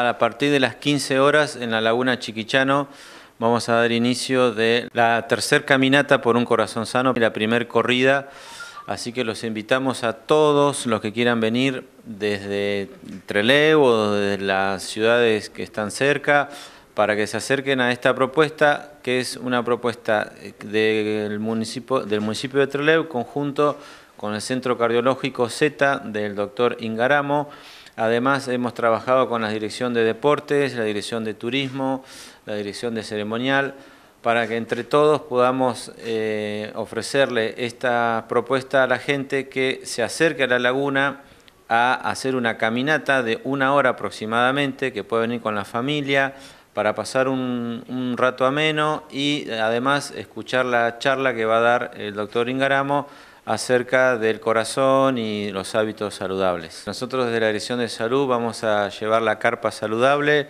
a partir de las 15 horas en la Laguna Chiquichano vamos a dar inicio de la tercer caminata por un corazón sano, la primer corrida. Así que los invitamos a todos los que quieran venir desde Trelew o desde las ciudades que están cerca para que se acerquen a esta propuesta, que es una propuesta del municipio, del municipio de Trelew conjunto con el Centro Cardiológico Z del doctor Ingaramo. Además, hemos trabajado con la Dirección de Deportes, la Dirección de Turismo, la Dirección de Ceremonial, para que entre todos podamos eh, ofrecerle esta propuesta a la gente que se acerque a la laguna a hacer una caminata de una hora aproximadamente, que puede venir con la familia, para pasar un, un, rato ameno y además escuchar la charla que va a dar el doctor Ingaramo acerca del corazón y los hábitos saludables. Nosotros desde la Dirección de Salud vamos a llevar la carpa saludable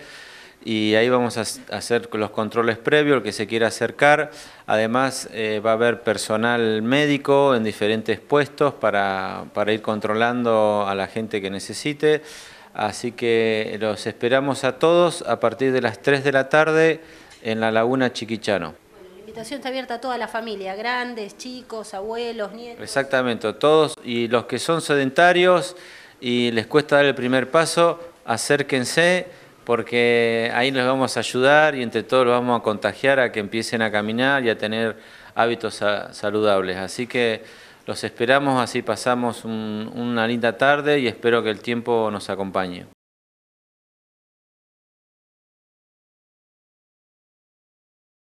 y ahí vamos a hacer los controles previos, el que se quiera acercar. Además eh, va a haber personal médico en diferentes puestos para, para ir controlando a la gente que necesite. Así que los esperamos a todos a partir de las 3 de la tarde en la Laguna Chiquichano. La situación está abierta a toda la familia, grandes, chicos, abuelos, nietos. Exactamente, todos y los que son sedentarios y les cuesta dar el primer paso, acérquense porque ahí les vamos a ayudar y entre todos los vamos a contagiar a que empiecen a caminar y a tener hábitos saludables. Así que los esperamos, así pasamos una linda tarde y espero que el tiempo nos acompañe.